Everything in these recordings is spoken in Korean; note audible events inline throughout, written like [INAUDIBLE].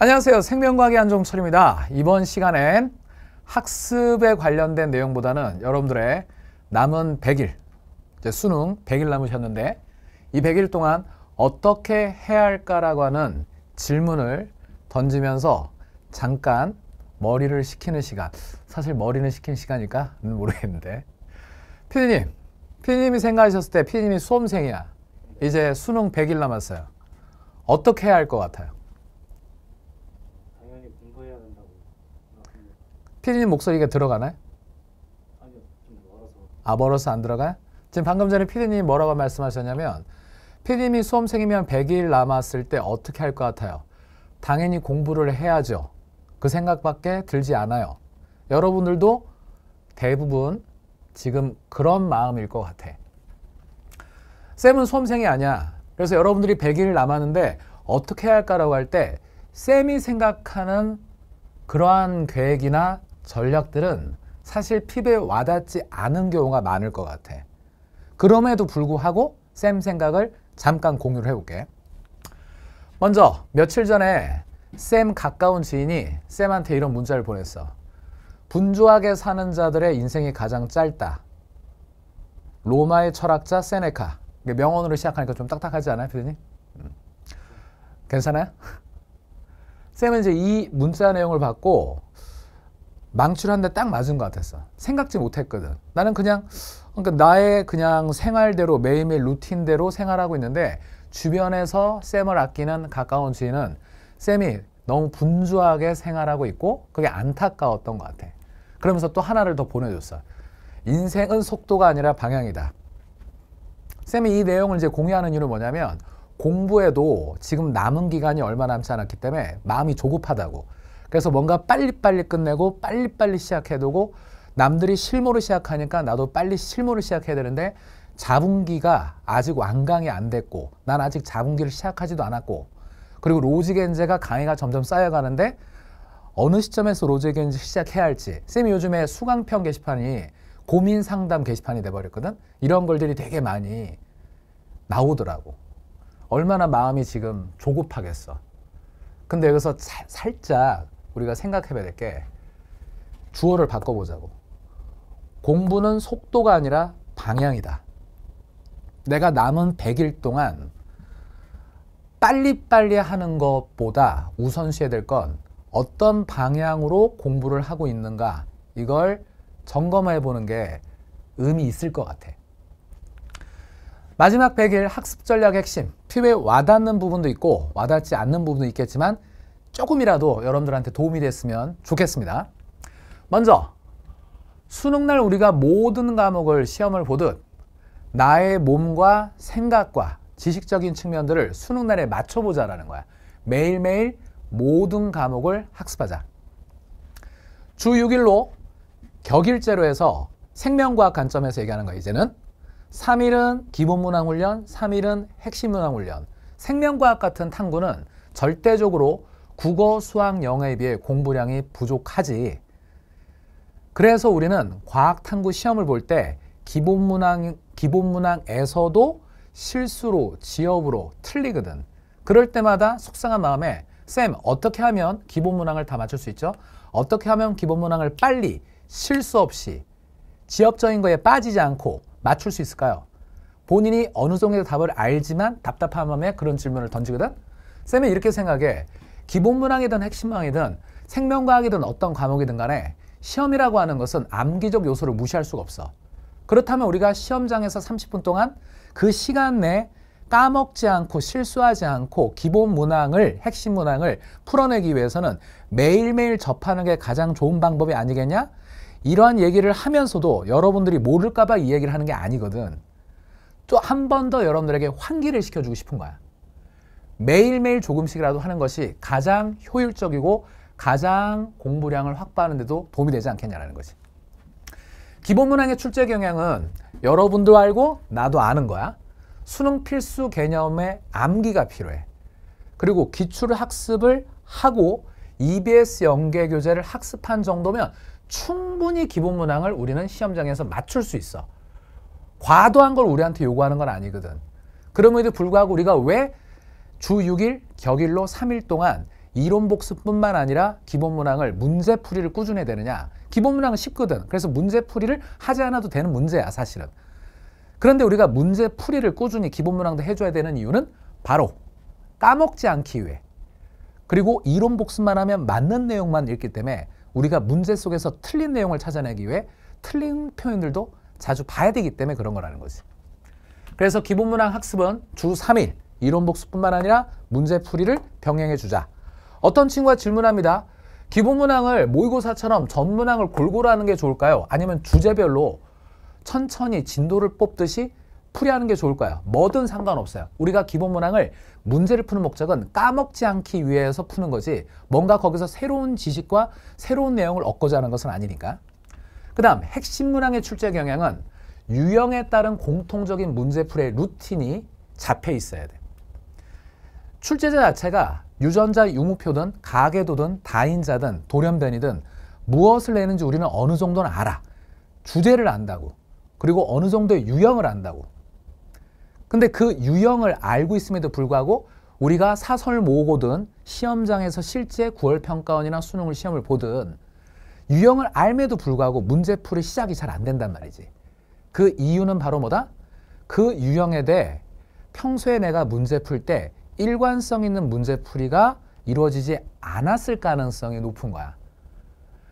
안녕하세요. 생명과학의 안종철입니다. 이번 시간엔 학습에 관련된 내용보다는 여러분들의 남은 100일, 이제 수능 100일 남으셨는데 이 100일 동안 어떻게 해야 할까라고 하는 질문을 던지면서 잠깐 머리를 식히는 시간. 사실 머리는 식힌 시간일까는 모르겠는데. 피디님, 피디님이 생각하셨을 때 피디님이 수험생이야. 이제 수능 100일 남았어요. 어떻게 해야 할 것 같아요? 피디님 목소리가 들어가나요? 아 멀어서. 안 들어가요? 지금 방금 전에 피디님이 뭐라고 말씀하셨냐면 피디님이 수험생이면 100일 남았을 때 어떻게 할 것 같아요? 당연히 공부를 해야죠. 그 생각밖에 들지 않아요. 여러분들도 대부분 지금 그런 마음일 것 같아. 쌤은 수험생이 아니야. 그래서 여러분들이 100일 남았는데 어떻게 할까라고 할 때 쌤이 생각하는 그러한 계획이나 전략들은 사실 피부에 와닿지 않은 경우가 많을 것 같아. 그럼에도 불구하고 쌤 생각을 잠깐 공유를 해볼게. 먼저 며칠 전에 쌤 가까운 지인이 쌤한테 이런 문자를 보냈어. 분주하게 사는 자들의 인생이 가장 짧다. 로마의 철학자 세네카. 명언으로 시작하니까 좀 딱딱하지 않아요, 피디님? 음. 괜찮아요? [LAUGHS] 쌤은 이제 이 문자 내용을 받고 망출한데딱 맞은 것 같았어. 생각지 못했거든. 나는 그냥 그러니까 나의 그냥 생활대로 매일매일 루틴대로 생활하고 있는데 주변에서 쌤을 아끼는 가까운 지인은 쌤이 너무 분주하게 생활하고 있고 그게 안타까웠던 것 같아. 그러면서 또 하나를 더 보내줬어. 인생은 속도가 아니라 방향이다. 쌤이 이 내용을 이제 공유하는 이유는 뭐냐면 공부에도 지금 남은 기간이 얼마 남지 않았기 때문에 마음이 조급하다고. 그래서 뭔가 빨리빨리 끝내고 빨리빨리 시작해두고 남들이 실무를 시작하니까 나도 빨리 실무를 시작해야 되는데 자분기가 아직 완강이 안 됐고 난 아직 자분기를 시작하지도 않았고 그리고 로직엔제가 강의가 점점 쌓여가는데 어느 시점에서 로직엔제 시작해야 할지 쌤이 요즘에 수강편 게시판이 고민 상담 게시판이 돼버렸거든 이런 글들이 되게 많이 나오더라고 얼마나 마음이 지금 조급하겠어 근데 여기서 살짝 우리가 생각해봐야 될 게 주어를 바꿔보자고. 공부는 속도가 아니라 방향이다. 내가 남은 100일 동안 빨리빨리 하는 것보다 우선시해야 될 건 어떤 방향으로 공부를 하고 있는가 이걸 점검해 보는 게 의미 있을 것 같아. 마지막 100일 학습 전략 핵심, 피부에 와닿는 부분도 있고 와닿지 않는 부분도 있겠지만 조금이라도 여러분들한테 도움이 됐으면 좋겠습니다. 먼저 수능날 우리가 모든 과목을 시험을 보듯 나의 몸과 생각과 지식적인 측면들을 수능날에 맞춰보자라는 거야. 매일매일 모든 과목을 학습하자. 주 6일로 격일제로 해서 생명과학 관점에서 얘기하는 거야, 이제는. 3일은 기본문항훈련, 3일은 핵심문항훈련. 생명과학 같은 탐구는 절대적으로 국어, 수학, 영어에 비해 공부량이 부족하지. 그래서 우리는 과학 탐구 시험을 볼 때 기본 문항 기본 문항에서도 실수로 지엽으로 틀리거든. 그럴 때마다 속상한 마음에 쌤 어떻게 하면 기본 문항을 다 맞출 수 있죠? 어떻게 하면 기본 문항을 빨리 실수 없이 지엽적인 거에 빠지지 않고 맞출 수 있을까요? 본인이 어느 정도 답을 알지만 답답한 마음에 그런 질문을 던지거든? 쌤은 이렇게 생각해. 기본문항이든 핵심문항이든 생명과학이든 어떤 과목이든 간에 시험이라고 하는 것은 암기적 요소를 무시할 수가 없어. 그렇다면 우리가 시험장에서 30분 동안 그 시간 내에 까먹지 않고 실수하지 않고 기본 문항을 핵심 문항을 풀어내기 위해서는 매일매일 접하는 게 가장 좋은 방법이 아니겠냐? 이러한 얘기를 하면서도 여러분들이 모를까 봐 이 얘기를 하는 게 아니거든. 또 한 번 더 여러분들에게 환기를 시켜주고 싶은 거야. 매일매일 조금씩이라도 하는 것이 가장 효율적이고 가장 공부량을 확보하는 데도 도움이 되지 않겠냐라는 거지. 기본 문항의 출제 경향은 여러분도 알고 나도 아는 거야. 수능 필수 개념의 암기가 필요해. 그리고 기출 학습을 하고 EBS 연계 교재를 학습한 정도면 충분히 기본 문항을 우리는 시험장에서 맞출 수 있어. 과도한 걸 우리한테 요구하는 건 아니거든. 그럼에도 불구하고 우리가 왜주 6일, 격일로 3일 동안 이론 복습뿐만 아니라 기본 문항을 문제 풀이를 꾸준히 되느냐. 기본 문항은 쉽거든. 그래서 문제 풀이를 하지 않아도 되는 문제야, 사실은. 그런데 우리가 문제 풀이를 꾸준히 기본 문항도 해줘야 되는 이유는 바로 까먹지 않기 위해. 그리고 이론 복습만 하면 맞는 내용만 읽기 때문에 우리가 문제 속에서 틀린 내용을 찾아내기 위해 틀린 표현들도 자주 봐야 되기 때문에 그런 거라는 거지. 그래서 기본 문항 학습은 주 3일 이론 복습뿐만 아니라 문제 풀이를 병행해 주자. 어떤 친구가 질문합니다. 기본문항을 모의고사처럼 전문항을 골고루 하는 게 좋을까요? 아니면 주제별로 천천히 진도를 뽑듯이 풀이하는 게 좋을까요? 뭐든 상관없어요. 우리가 기본문항을 문제를 푸는 목적은 까먹지 않기 위해서 푸는 거지 뭔가 거기서 새로운 지식과 새로운 내용을 얻고자 하는 것은 아니니까. 그 다음 핵심 문항의 출제 경향은 유형에 따른 공통적인 문제풀의 루틴이 잡혀 있어야 돼. 출제자 자체가 유전자 유무표든 가계도든 다인자든 돌연변이든 무엇을 내는지 우리는 어느 정도는 알아. 주제를 안다고. 그리고 어느 정도의 유형을 안다고. 근데 그 유형을 알고 있음에도 불구하고 우리가 사설 모으고든 시험장에서 실제 9월 평가원이나 수능을 시험을 보든 유형을 알매도 불구하고 문제풀이 시작이 잘 안 된단 말이지. 그 이유는 바로 뭐다? 그 유형에 대해 평소에 내가 문제 풀때 일관성 있는 문제풀이가 이루어지지 않았을 가능성이 높은 거야.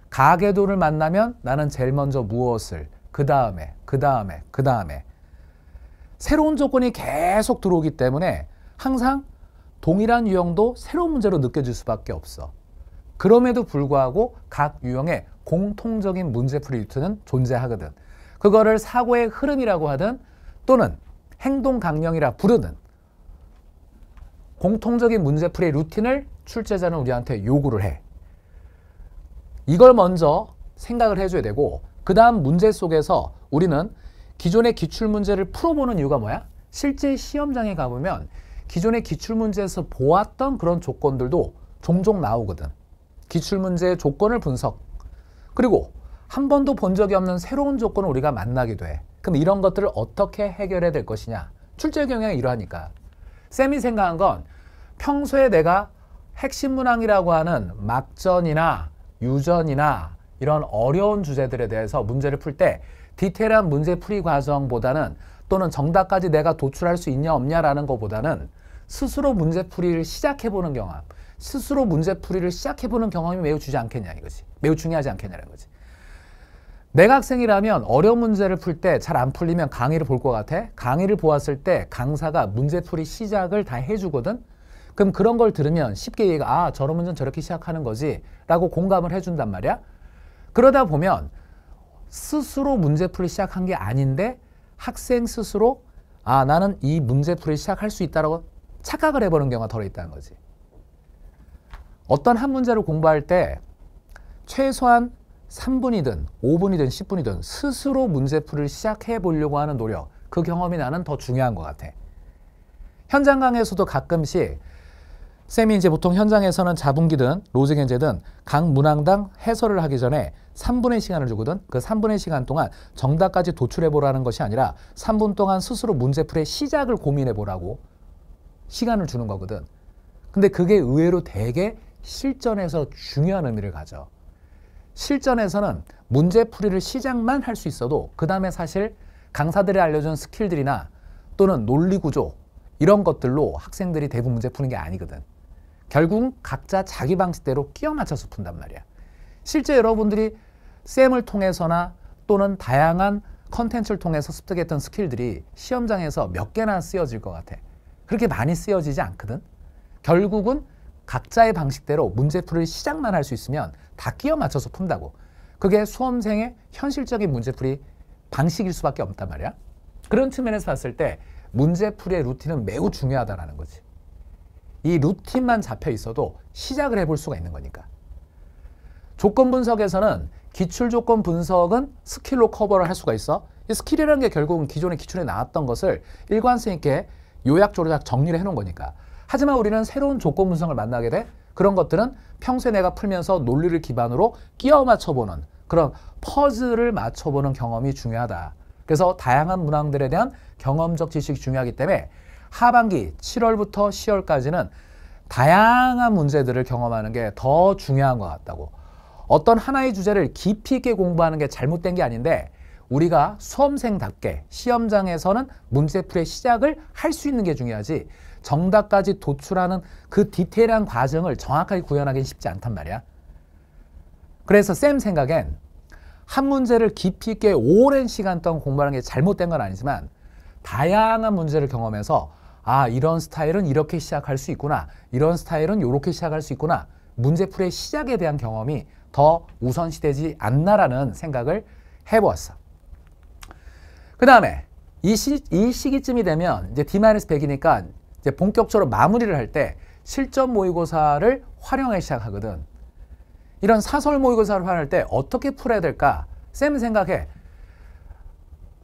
가계도를 만나면 나는 제일 먼저 무엇을, 그 다음에, 그 다음에, 그 다음에. 새로운 조건이 계속 들어오기 때문에 항상 동일한 유형도 새로운 문제로 느껴질 수밖에 없어. 그럼에도 불구하고 각 유형의 공통적인 문제풀이 유트는 존재하거든. 그거를 사고의 흐름이라고 하든 또는 행동 강령이라 부르든 공통적인 문제풀이 루틴을 출제자는 우리한테 요구를 해. 이걸 먼저 생각을 해줘야 되고 그 다음 문제 속에서 우리는 기존의 기출문제를 풀어보는 이유가 뭐야? 실제 시험장에 가보면 기존의 기출문제에서 보았던 그런 조건들도 종종 나오거든. 기출문제의 조건을 분석 그리고 한 번도 본 적이 없는 새로운 조건을 우리가 만나게 돼. 그럼 이런 것들을 어떻게 해결해야 될 것이냐? 출제 경향이 이러하니까. 쌤이 생각한 건 평소에 내가 핵심 문항이라고 하는 막전이나 유전이나 이런 어려운 주제들에 대해서 문제를 풀 때 디테일한 문제 풀이 과정보다는 또는 정답까지 내가 도출할 수 있냐 없냐라는 것보다는 스스로 문제풀이를 시작해보는 경험, 스스로 문제풀이를 시작해보는 경험이 매우 주지 않겠냐 이거지. 매우 중요하지 않겠냐는 거지. 내가 학생이라면 어려운 문제를 풀 때 잘 안 풀리면 강의를 볼 것 같아? 강의를 보았을 때 강사가 문제풀이 시작을 다 해주거든? 그럼 그런 걸 들으면 쉽게 얘가 아 저런 문제는 저렇게 시작하는 거지 라고 공감을 해준단 말이야. 그러다 보면 스스로 문제풀이 시작한 게 아닌데 학생 스스로 아 나는 이 문제풀이 시작할 수 있다라고 착각을 해보는 경우가 덜 있다는 거지. 어떤 한 문제를 공부할 때 최소한 3분이든 5분이든 10분이든 스스로 문제풀이를 시작해 보려고 하는 노력 그 경험이 나는 더 중요한 것 같아. 현장 강에서도 가끔씩 쌤이 이제 보통 현장에서는 자분기든 로즈겐제든각 문항당 해설을 하기 전에 3분의 시간을 주거든 그 3분의 시간 동안 정답까지 도출해보라는 것이 아니라 3분 동안 스스로 문제풀의 시작을 고민해보라고 시간을 주는 거거든 근데 그게 의외로 되게 실전에서 중요한 의미를 가져 실전에서는 문제풀이를 시작만 할 수 있어도 그 다음에 사실 강사들이 알려준 스킬들이나 또는 논리구조 이런 것들로 학생들이 대부분 문제 푸는 게 아니거든. 결국 각자 자기 방식대로 끼워 맞춰서 푼단 말이야. 실제 여러분들이 쌤을 통해서나 또는 다양한 컨텐츠를 통해서 습득했던 스킬들이 시험장에서 몇 개나 쓰여질 것 같아. 그렇게 많이 쓰여지지 않거든. 결국은 각자의 방식대로 문제풀이 를 시작만 할 수 있으면 다 끼어 맞춰서 푼다고. 그게 수험생의 현실적인 문제풀이 방식일 수밖에 없단 말이야. 그런 측면에서 봤을 때 문제풀이의 루틴은 매우 중요하다라는 거지. 이 루틴만 잡혀 있어도 시작을 해볼 수가 있는 거니까. 조건 분석에서는 기출 조건 분석은 스킬로 커버를 할 수가 있어. 이 스킬이라는 게 결국은 기존의 기출에 나왔던 것을 일관성 있게 요약 조작 정리를 해놓은 거니까. 하지만 우리는 새로운 조건 분석을 만나게 돼 그런 것들은 평소에 내가 풀면서 논리를 기반으로 끼어 맞춰보는 그런 퍼즐을 맞춰보는 경험이 중요하다. 그래서 다양한 문항들에 대한 경험적 지식이 중요하기 때문에 하반기 7월부터 10월까지는 다양한 문제들을 경험하는 게 더 중요한 것 같다고. 어떤 하나의 주제를 깊이 있게 공부하는 게 잘못된 게 아닌데 우리가 수험생답게 시험장에서는 문제풀이의 시작을 할 수 있는 게 중요하지 정답까지 도출하는 그 디테일한 과정을 정확하게 구현하기는 쉽지 않단 말이야. 그래서 쌤 생각엔 한 문제를 깊이 있게 오랜 시간 동안 공부하는 게 잘못된 건 아니지만 다양한 문제를 경험해서 아 이런 스타일은 이렇게 시작할 수 있구나 이런 스타일은 이렇게 시작할 수 있구나 문제풀이의 시작에 대한 경험이 더 우선시되지 않나라는 생각을 해보았어. 그 다음에 이, 이, 시기쯤이 되면 이제 D-100이니까 이제 본격적으로 마무리를 할 때 실전 모의고사를 활용해 시작하거든. 이런 사설 모의고사를 활용할 때 어떻게 풀어야 될까? 쌤 생각해.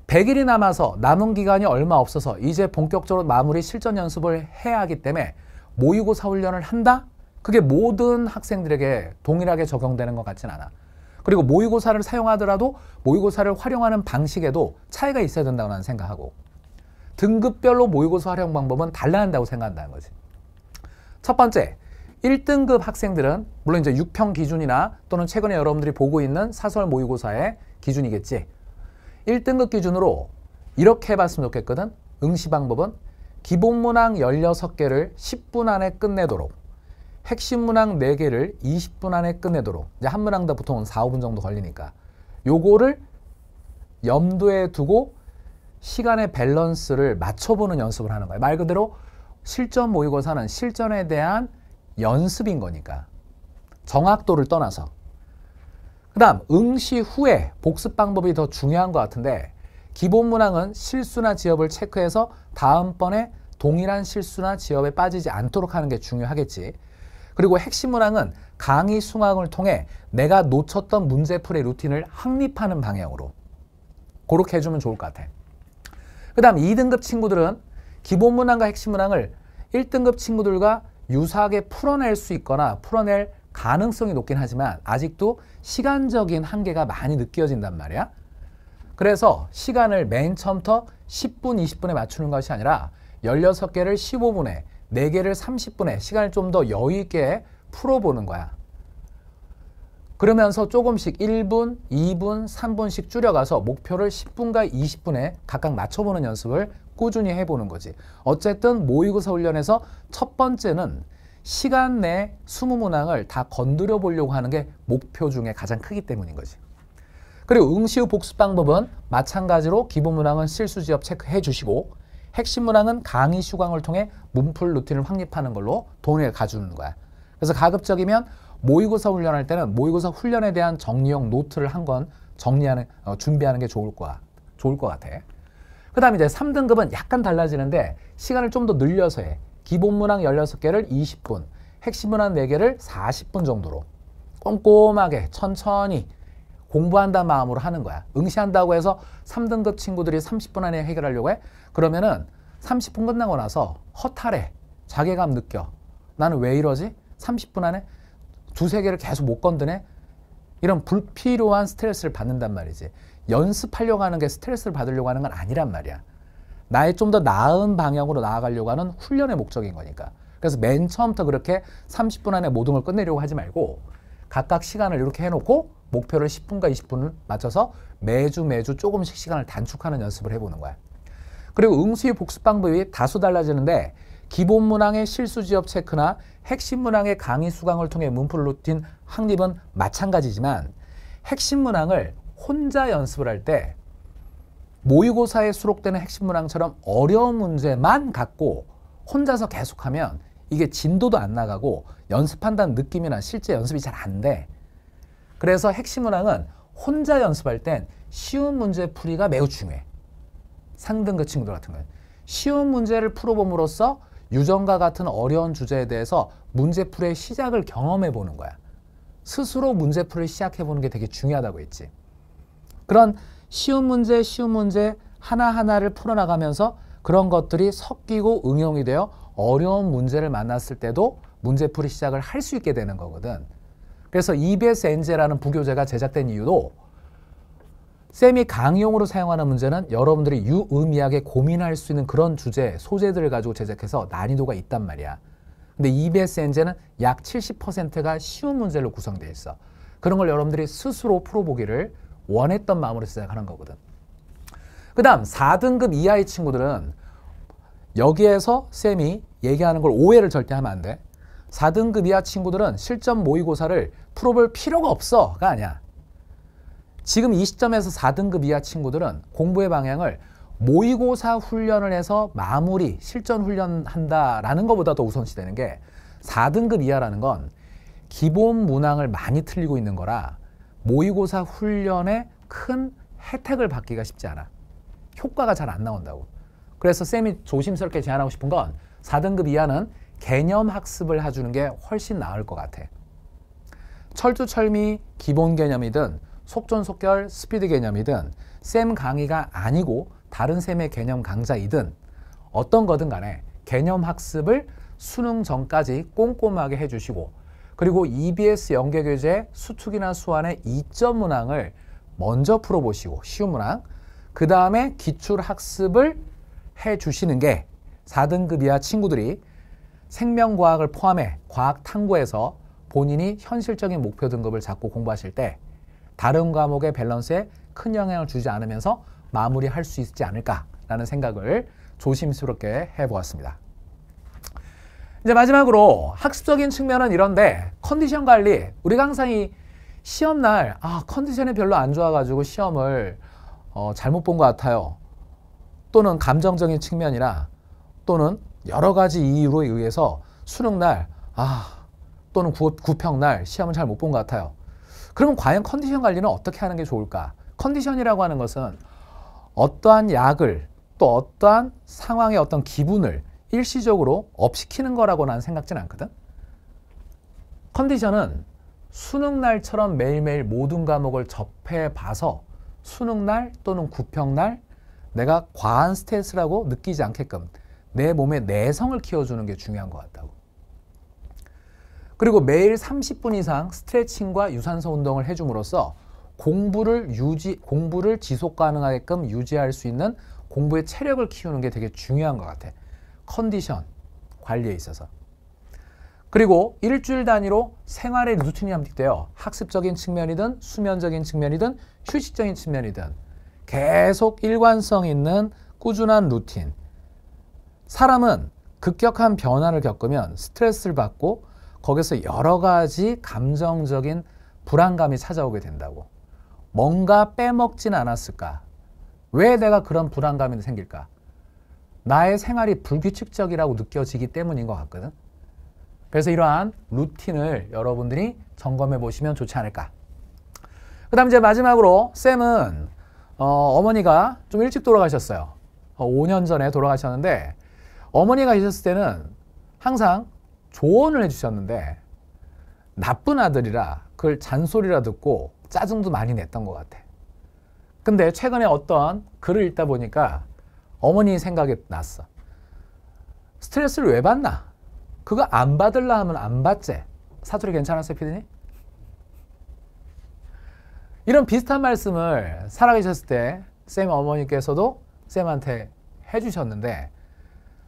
100일이 남아서 남은 기간이 얼마 없어서 이제 본격적으로 마무리 실전 연습을 해야 하기 때문에 모의고사 훈련을 한다? 그게 모든 학생들에게 동일하게 적용되는 것 같진 않아. 그리고 모의고사를 사용하더라도 모의고사를 활용하는 방식에도 차이가 있어야 된다고 나는 생각하고 등급별로 모의고사 활용 방법은 달라진다고 생각한다는 거지. 첫 번째, 1등급 학생들은 물론 이제 6평 기준이나 또는 최근에 여러분들이 보고 있는 사설 모의고사의 기준이겠지. 1등급 기준으로 이렇게 해봤으면 좋겠거든. 응시 방법은 기본문항 16개를 10분 안에 끝내도록 핵심 문항 4개를 20분 안에 끝내도록 이제 한문항다 보통 4, 5분 정도 걸리니까 요거를 염두에 두고 시간의 밸런스를 맞춰보는 연습을 하는 거예요. 말 그대로 실전 모의고사는 실전에 대한 연습인 거니까 정확도를 떠나서 그 다음 응시 후에 복습 방법이 더 중요한 것 같은데 기본 문항은 실수나 지업을 체크해서 다음번에 동일한 실수나 지업에 빠지지 않도록 하는 게 중요하겠지 그리고 핵심 문항은 강의 수강을 통해 내가 놓쳤던 문제풀이 루틴을 확립하는 방향으로 그렇게 해주면 좋을 것 같아. 그 다음 2등급 친구들은 기본 문항과 핵심 문항을 1등급 친구들과 유사하게 풀어낼 수 있거나 풀어낼 가능성이 높긴 하지만 아직도 시간적인 한계가 많이 느껴진단 말이야. 그래서 시간을 맨 처음부터 10분, 20분에 맞추는 것이 아니라 16개를 15분에, 4개를 30분에 시간을 좀 더 여유 있게 풀어보는 거야. 그러면서 조금씩 1분, 2분, 3분씩 줄여가서 목표를 10분과 20분에 각각 맞춰보는 연습을 꾸준히 해보는 거지. 어쨌든 모의고사 훈련에서 첫 번째는 시간 내 20문항을 다 건드려 보려고 하는 게 목표 중에 가장 크기 때문인 거지. 그리고 응시후 복습 방법은 마찬가지로 기본 문항은 실수 지역 체크해 주시고 핵심 문항은 강의 수강을 통해 문풀 루틴을 확립하는 걸로 돈을 가져오는 거야. 그래서 가급적이면 모의고사 훈련할 때는 모의고사 훈련에 대한 정리형 노트를 한 건 정리하는 어, 준비하는 게 좋을 거야. 좋을 것 같아. 그 다음에 이제 3등급은 약간 달라지는데 시간을 좀 더 늘려서 해. 기본 문항 16개를 20분, 핵심 문항 4개를 40분 정도로 꼼꼼하게 천천히 공부한다는 마음으로 하는 거야. 응시한다고 해서 3등급 친구들이 30분 안에 해결하려고 해? 그러면은 30분 끝나고 나서 허탈해. 자괴감 느껴. 나는 왜 이러지? 30분 안에 두 세 개를 계속 못 건드네? 이런 불필요한 스트레스를 받는단 말이지. 연습하려고 하는 게 스트레스를 받으려고 하는 건 아니란 말이야. 나의 좀 더 나은 방향으로 나아가려고 하는 훈련의 목적인 거니까. 그래서 맨 처음부터 그렇게 30분 안에 모든 걸 끝내려고 하지 말고 각각 시간을 이렇게 해놓고 목표를 10분과 20분을 맞춰서 매주 매주 조금씩 시간을 단축하는 연습을 해보는 거야. 그리고 응수의 복습 방법이 다소 달라지는데 기본 문항의 실수 지역 체크나 핵심 문항의 강의 수강을 통해 문풀 루틴 확립은 마찬가지지만 핵심 문항을 혼자 연습을 할 때 모의고사에 수록되는 핵심 문항처럼 어려운 문제만 갖고 혼자서 계속하면 이게 진도도 안 나가고 연습한다는 느낌이나 실제 연습이 잘 안 돼. 그래서 핵심 문항은 혼자 연습할 땐 쉬운 문제 풀이가 매우 중요해. 상등급 그 친구들 같은 경우 쉬운 문제를 풀어봄으로써 유전과 같은 어려운 주제에 대해서 문제풀의 시작을 경험해 보는 거야. 스스로 문제풀이 시작해 보는 게 되게 중요하다고 했지. 그런 쉬운 문제, 쉬운 문제 하나하나를 풀어나가면서 그런 것들이 섞이고 응용이 되어 어려운 문제를 만났을 때도 문제풀이 시작을 할 수 있게 되는 거거든. 그래서 EBS 엔제라는 부교재가 제작된 이유도 쌤이 강용으로 사용하는 문제는 여러분들이 유의미하게 고민할 수 있는 그런 주제, 소재들을 가지고 제작해서 난이도가 있단 말이야. 근데 EBS 엔제는 약 70%가 쉬운 문제로 구성되어 있어. 그런 걸 여러분들이 스스로 풀어보기를 원했던 마음으로 시작하는 거거든. 그 다음 4등급 이하의 친구들은 여기에서 쌤이 얘기하는 걸 오해를 절대 하면 안 돼. 4등급 이하 친구들은 실전 모의고사를 풀어볼 필요가 없어가 아니야. 지금 이 시점에서 4등급 이하 친구들은 공부의 방향을 모의고사 훈련을 해서 마무리, 실전 훈련한다라는 것보다 더 우선시되는 게 4등급 이하라는 건 기본 문항을 많이 틀리고 있는 거라 모의고사 훈련에 큰 혜택을 받기가 쉽지 않아. 효과가 잘 안 나온다고. 그래서 쌤이 조심스럽게 제안하고 싶은 건 4등급 이하는 개념 학습을 해주는 게 훨씬 나을 것 같아. 철두철미 기본 개념이든 속전속결 스피드 개념이든 쌤 강의가 아니고 다른 쌤의 개념 강좌이든 어떤 거든 간에 개념 학습을 수능 전까지 꼼꼼하게 해주시고 그리고 EBS 연계교재 수특이나 수완의 이점 문항을 먼저 풀어보시고 쉬운 문항 그 다음에 기출 학습을 해주시는 게 4등급 이하 친구들이 생명과학을 포함해 과학 탐구에서 본인이 현실적인 목표 등급을 잡고 공부하실 때 다른 과목의 밸런스에 큰 영향을 주지 않으면서 마무리할 수 있지 않을까라는 생각을 조심스럽게 해보았습니다. 이제 마지막으로 학습적인 측면은 이런데 컨디션 관리 우리강 항상 이 시험날 아 컨디션이 별로 안 좋아가지고 시험을 어, 잘못 본 것 같아요 또는 감정적인 측면이라 또는 여러 가지 이유로 의해서 수능날 아 또는 구, 평날 시험을 잘 못 본 것 같아요. 그러면 과연 컨디션 관리는 어떻게 하는 게 좋을까? 컨디션이라고 하는 것은 어떠한 약을 또 어떠한 상황의 어떤 기분을 일시적으로 업시키는 거라고 난생각지 않거든. 컨디션은 수능 날처럼 매일매일 모든 과목을 접해 봐서 수능 날 또는 구평 날 내가 과한 스트레스라고 느끼지 않게끔 내 몸의 내성을 키워주는 게 중요한 것 같다고. 그리고 매일 30분 이상 스트레칭과 유산소 운동을 해줌으로써 공부를 유지, 공부를 지속 가능하게끔 유지할 수 있는 공부의 체력을 키우는 게 되게 중요한 것 같아. 컨디션 관리에 있어서. 그리고 일주일 단위로 생활의 루틴이 함축되어 학습적인 측면이든 수면적인 측면이든 휴식적인 측면이든 계속 일관성 있는 꾸준한 루틴, 사람은 급격한 변화를 겪으면 스트레스를 받고 거기서 여러 가지 감정적인 불안감이 찾아오게 된다고. 뭔가 빼먹진 않았을까? 왜 내가 그런 불안감이 생길까? 나의 생활이 불규칙적이라고 느껴지기 때문인 것 같거든. 그래서 이러한 루틴을 여러분들이 점검해 보시면 좋지 않을까. 그 다음 이제 마지막으로 쌤은 어, 머니가좀 일찍 돌아가셨어요. 어, 5년 전에 돌아가셨는데 어머니가 계셨을 때는 항상 조언을 해주셨는데 나쁜 아들이라 그걸 잔소리라 듣고 짜증도 많이 냈던 것 같아. 근데 최근에 어떤 글을 읽다 보니까 어머니 생각이 났어. 스트레스를 왜 받나? 그거 안 받을라 하면 안 받제. 사투리 괜찮았어요, 피디님? 이런 비슷한 말씀을 살아계셨을 때 쌤 어머니께서도 쌤한테 해주셨는데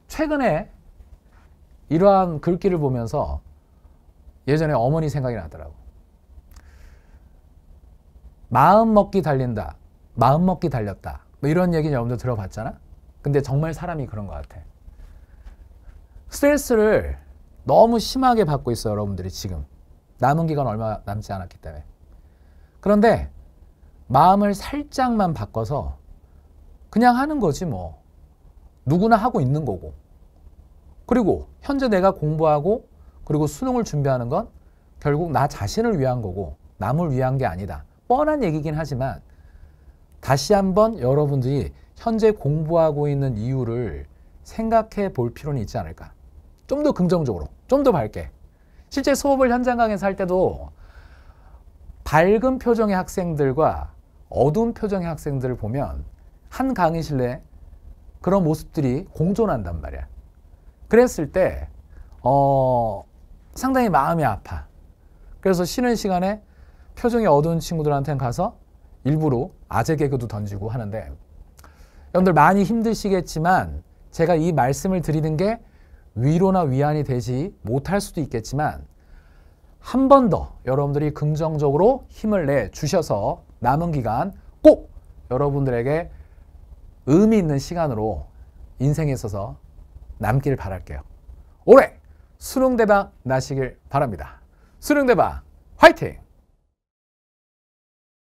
최근에 이러한 글귀를 보면서 예전에 어머니 생각이 나더라고. 마음 먹기 달린다. 마음 먹기 달렸다. 뭐 이런 얘기 는 여러분들 들어봤잖아? 근데 정말 사람이 그런 것 같아. 스트레스를 너무 심하게 받고 있어 요 여러분들이 지금. 남은 기간 얼마 남지 않았기 때문에. 그런데 마음을 살짝만 바꿔서 그냥 하는 거지 뭐. 누구나 하고 있는 거고 그리고 현재 내가 공부하고 그리고 수능을 준비하는 건 결국 나 자신을 위한 거고 남을 위한 게 아니다. 뻔한 얘기긴 하지만 다시 한번 여러분들이 현재 공부하고 있는 이유를 생각해 볼 필요는 있지 않을까. 좀 더 긍정적으로, 좀 더 밝게. 실제 수업을 현장 강의에서 할 때도 밝은 표정의 학생들과 어두운 표정의 학생들을 보면 한 강의실 내 그런 모습들이 공존한단 말이야. 그랬을 때, 어, 상당히 마음이 아파. 그래서 쉬는 시간에 표정이 어두운 친구들한테 가서 일부러 아재 개그도 던지고 하는데, 여러분들 많이 힘드시겠지만, 제가 이 말씀을 드리는 게 위로나 위안이 되지 못할 수도 있겠지만, 한 번 더 여러분들이 긍정적으로 힘을 내 주셔서 남은 기간 꼭 여러분들에게 의미 있는 시간으로 인생에 있어서 남길 바랄게요. 올해 수능대박 나시길 바랍니다. 수능대박 화이팅!